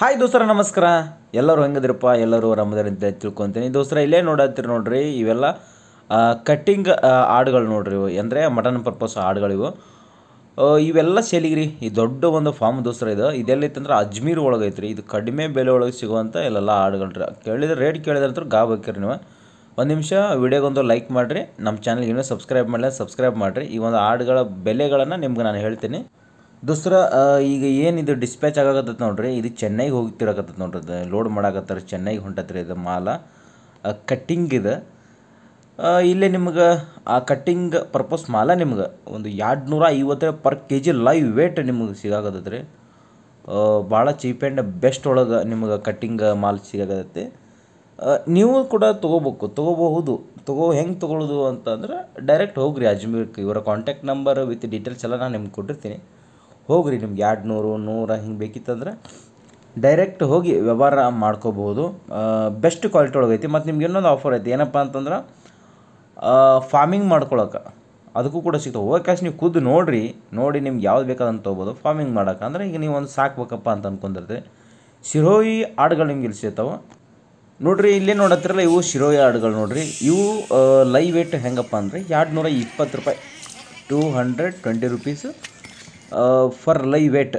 hi ದೋಸ್ತರ ನಮಸ್ಕಾರ ಎಲ್ಲರೂ ಹೆಂಗದಿರಪ್ಪ ಎಲ್ಲರೂ ಆರಾಮದಾರ ಅಂತ ತಿಳ್ಕೊತೀನಿ ದೋಸ್ತರ ಇಲ್ಲೇ ನೋಡತ್ತೀರಿ ನೋಡ್ರಿ ಇವೆಲ್ಲ ಕಟ್ಟಿಂಗ್ ಹಾಡುಗಳು ನೋಡ್ರಿ ಇವು ಅಂದರೆ ಮಟನ್ ಪರ್ಪಸ್ ಹಾಡುಗಳಿವು ಇವೆಲ್ಲ ಸೇಲಿಗ್ರಿ ಈ ದೊಡ್ಡ ಒಂದು ಫಾರ್ಮ್ ದೋಸ್ತರ ಇದು ಇದೆಲ್ಲಿತ್ತಂದ್ರೆ ಅಜ್ಮೀರ್ ಒಳಗೈತ್ರಿ ಇದು ಕಡಿಮೆ ಬೆಲೆ ಒಳಗೆ ಸಿಗುವಂಥ ಇಲ್ಲೆಲ್ಲ ಹಾಡುಗಳ್ರಿ ಕೇಳಿದ್ರೆ ರೇಟ್ ಕೇಳಿದ್ರೆ ಗಾಬೇಕ್ರಿ ನೀವು ಒಂದು ನಿಮಿಷ ವಿಡಿಯೋಗೊಂದು ಲೈಕ್ ಮಾಡಿರಿ ನಮ್ಮ ಚಾನಲ್ಗೆ ಇನ್ನೂ ಸಬ್ಸ್ಕ್ರೈಬ್ ಮಾಡಲ್ಲ ಸಬ್ಸ್ಕ್ರೈಬ್ ಮಾಡಿರಿ ಈ ಒಂದು ಹಾಡುಗಳ ಬೆಲೆಗಳನ್ನು ನಿಮ್ಗೆ ನಾನು ಹೇಳ್ತೀನಿ ದೂಸ್ರಾ ಈಗ ಏನಿದು ಡಿಸ್ಪ್ಯಾಚ್ ಆಗಾಕತ್ತೈತೆ ನೋಡ್ರಿ ಇದು ಚೆನ್ನೈಗೆ ಹೋಗಿ ನೋಡ್ರಿ ಅದು ಲೋಡ್ ಮಾಡಾಕತ್ತಾರೆ ಚೆನ್ನೈಗೆ ಹೊಂಟತ್ರಿ ಇದು ಮಾಲ ಕಟ್ಟಿಂಗ್ ಇದು ಇಲ್ಲೇ ನಿಮ್ಗೆ ಆ ಕಟ್ಟಿಂಗ್ ಪರ್ಪಸ್ ಮಾಲ ನಿಮ್ಗೆ ಒಂದು ಎರಡು ನೂರ ಐವತ್ತು per K G live weight ನಿಮಗೆ ಸಿಗಾಕತ್ತೈತೆ ಭಾಳ ಚೀಪ್ ಆ್ಯಂಡ್ ಬೆಸ್ಟ್ ಒಳಗೆ ನಿಮ್ಗೆ ಕಟ್ಟಿಂಗ್ ಮಾಲ್ ಸಿಗಾಕತ್ತೈತಿ ನೀವು ಕೂಡ ತೊಗೋಬೇಕು ತೊಗೋಬಹುದು ತೊಗೋ ಹೆಂಗೆ ತೊಗೊಳ್ಳೋದು ಅಂತಂದ್ರೆ ಡೈರೆಕ್ಟ್ ಹೋಗ್ರಿ ಅಜ್ಮೀರ್ಕ್ ಇವರ ಕಾಂಟ್ಯಾಕ್ಟ್ ನಂಬರ್ ವಿತ್ ಡೀಟೇಲ್ಸ್ ಎಲ್ಲ ನಾನು ನಿಮ್ಗೆ ಕೊಟ್ಟಿರ್ತೀನಿ ಹೋಗ್ರಿ ನಿಮ್ಗೆ ಎರಡು ನೂರು ನೂರ ಹಿಂಗೆ ಬೇಕಿತ್ತಂದ್ರೆ ಡೈರೆಕ್ಟ್ ಹೋಗಿ ವ್ಯವಹಾರ ಮಾಡ್ಕೋಬೋದು ಬೆಸ್ಟ್ ಕ್ವಾಲಿಟಿ ಐತಿ ಮತ್ತು ನಿಮ್ಗೆ ಇನ್ನೊಂದು ಆಫರ್ ಐತಿ ಏನಪ್ಪ ಅಂತಂದ್ರೆ ಫಾರ್ಮಿಂಗ್ ಮಾಡ್ಕೊಳಕ್ಕೆ ಅದಕ್ಕೂ ಕೂಡ ಸಿಗ್ತಾವೆ ಅವಕಾಶ ನೀವು ಖುದ್ದು ನೋಡಿರಿ ನೋಡಿ ನಿಮ್ಗೆ ಯಾವ್ದು ಬೇಕಾದಂತ ತೊಗೋಬೋದು ಫಾರ್ಮಿಂಗ್ ಮಾಡೋಕೆ ಅಂದರೆ ಈಗ ನೀವು ಒಂದು ಸಾಕ್ಬೇಕಪ್ಪ ಅಂತ ಅಂದ್ಕೊಂಡಿರ್ತೀರಿ ಶಿರೋಯಿ ಆಡುಗಳು ನಿಮ್ಗೆ ಇಲ್ಲಿ ಸಿಗ್ತಾವೆ ನೋಡ್ರಿ ಇಲ್ಲೇ ನೋಡತ್ತಿರಲ್ಲ ಇವು ಶಿರೋಯಿ ಆಡುಗಳು ನೋಡಿರಿ ಇವು ಲೈವ್ ವೇಟ್ ಹೆಂಗಪ್ಪ ಅಂದರೆ ಎರಡು ನೂರ ಇಪ್ಪತ್ತು ರೂಪಾಯಿ two hundred twenty rupees for live weight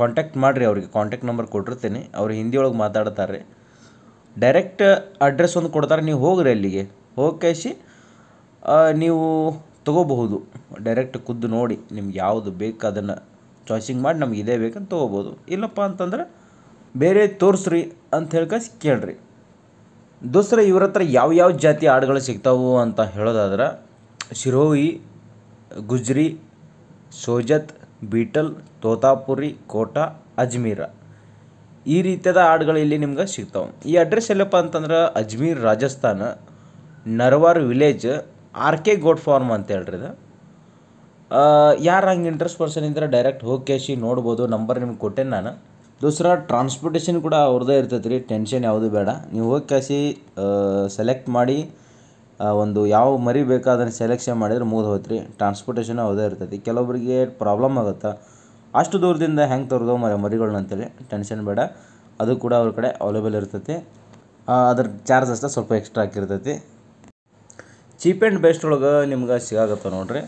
contact ಮಾಡಿರಿ ಅವ್ರಿಗೆ ಕಾಂಟ್ಯಾಕ್ಟ್ ನಂಬರ್ ಕೊಟ್ಟಿರ್ತೀನಿ ಅವ್ರು ಹಿಂದಿಯೊಳಗೆ ಮಾತಾಡ್ತಾರೆ ಡೈರೆಕ್ಟ್ ಅಡ್ರೆಸ್ ಒಂದು ಕೊಡ್ತಾರೆ ನೀವು ಹೋಗ್ರಿ ಅಲ್ಲಿಗೆ ಹೋಗಿ ನೀವು ತೊಗೋಬಹುದು ಡೈರೆಕ್ಟ್ ಖುದ್ದು ನೋಡಿ ನಿಮ್ಗೆ ಯಾವುದು ಬೇಕು ಅದನ್ನು ಚಾಯ್ಸಿಂಗ್ ಮಾಡಿ ನಮ್ಗೆ ಇದೇ ಬೇಕಂತ ತೊಗೋಬೋದು ಇಲ್ಲಪ್ಪ ಅಂತಂದ್ರೆ ಬೇರೆ ತೋರಿಸ್ರಿ ಅಂತ ಹೇಳ್ಕಸಿ ಕೇಳ್ರಿ ದೋಸ್ತರ ಇವ್ರ ಹತ್ರ ಯಾವ ಯಾವ ಜಾತಿ ಹಾಡುಗಳು ಸಿಗ್ತಾವು ಅಂತ ಹೇಳೋದಾದ್ರೆ ಶಿರೋಯಿ ಗುಜ್ರಿ ಸೋಜತ್ ಬೀಟಲ್ ತೋತಾಪುರಿ ಕೋಟ ಅಜ್ಮೀರ ಈ ರೀತಿಯಾದ ಹಾಡುಗಳು ಇಲ್ಲಿ ನಿಮ್ಗೆ ಸಿಗ್ತಾವೆ ಈ ಅಡ್ರೆಸ್ ಎಲ್ಲಪ್ಪ ಅಂತಂದ್ರೆ Ajmer Rajasthan Narwar village R K goat farm ಅಂತ ಹೇಳ್ರಿ ಇದು ಯಾರು ಹಂಗೆ ಇಂಟ್ರೆಸ್ಟ್ ಪರ್ಸನ್ ಇದ್ರೆ ಡೈರೆಕ್ಟ್ ಹೋಗಿ ಕೇಶಿ ನೋಡ್ಬೋದು ನಂಬರ್ ನಿಮ್ಗೆ ಕೊಟ್ಟೆ ನಾನು ದೂಸರ ಟ್ರಾನ್ಸ್ಪೋರ್ಟೇಷನ್ ಕೂಡ ಅವ್ರದೇ ಇರ್ತೈತೆ ರೀ ಟೆನ್ಷನ್ ಯಾವುದು ಬೇಡ ನೀವು ಹೋಗಿ ಕೇಸಿ ಸೆಲೆಕ್ಟ್ ಮಾಡಿ ಒಂದು ಯಾವ ಮರಿ ಬೇಕು ಸೆಲೆಕ್ಷನ್ ಮಾಡಿದ್ರೆ ಮುಗಿದು ಹೋಯ್ತು ರೀ ಟ್ರಾನ್ಸ್ಪೋರ್ಟೇಷನು ಅದೇ ಇರ್ತೈತಿ ಕೆಲವೊಬ್ಬರಿಗೆ ಪ್ರಾಬ್ಲಮ್ ಆಗುತ್ತೆ ಅಷ್ಟು ದೂರದಿಂದ ಹೆಂಗೆ ತರೋದು ಮರಿ ಮರಿಗಳನ್ನ ಅಂತೇಳಿ ಟೆನ್ಷನ್ ಬೇಡ ಅದು ಕೂಡ ಅವ್ರ ಕಡೆ ಅವೈಲೇಬಲ್ ಇರ್ತೈತಿ ಅದ್ರ ಚಾರ್ಜ್ ಸ್ವಲ್ಪ ಎಕ್ಸ್ಟ್ರಾ ಹಾಕಿರ್ತೈತಿ ಚೀಪ್ ಆ್ಯಂಡ್ ಬೆಸ್ಟ್ ಒಳಗೆ ನಿಮ್ಗೆ ಸಿಗಾಗತ್ತೆ ನೋಡಿರಿ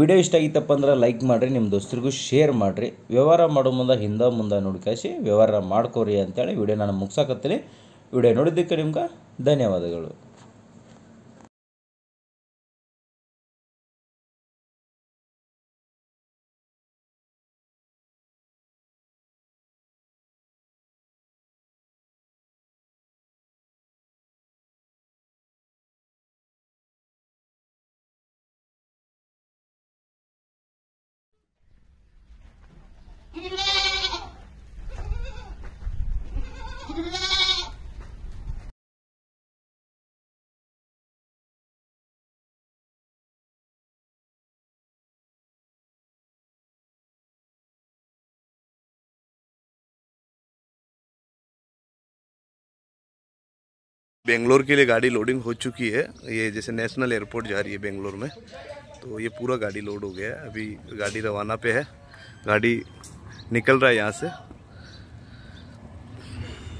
ವಿಡಿಯೋ ಇಷ್ಟ ಆಗಿತ್ತಪ್ಪ ಅಂದ್ರೆ ಲೈಕ್ ಮಾಡಿರಿ ನಿಮ್ಮ ದೋಸ್ತರಿಗೂ ಶೇರ್ ಮಾಡಿರಿ ವ್ಯವಹಾರ ಮಾಡೋ ಮುಂದೆ ಹಿಂದೆ ಮುಂದೆ ನೋಡ್ಕಾಸಿ ವ್ಯವಹಾರ ಮಾಡ್ಕೋರಿ ಅಂತೇಳಿ ವಿಡಿಯೋ ನಾನು ಮುಗಿಸಾಕತ್ತೀನಿ ವಿಡಿಯೋ ನೋಡಿದ್ದಕ್ಕೆ ನಿಮ್ಗೆ ಧನ್ಯವಾದಗಳು बेंगलोर के लिए गाड़ी लोडिंग हो चुकी है ये जैसे नेशनल एयरपोर्ट जा रही है बेंगलोर में तो ये पूरा गाड़ी लोड हो गया है अभी गाड़ी रवाना पे है गाड़ी निकल रहा है यहाँ से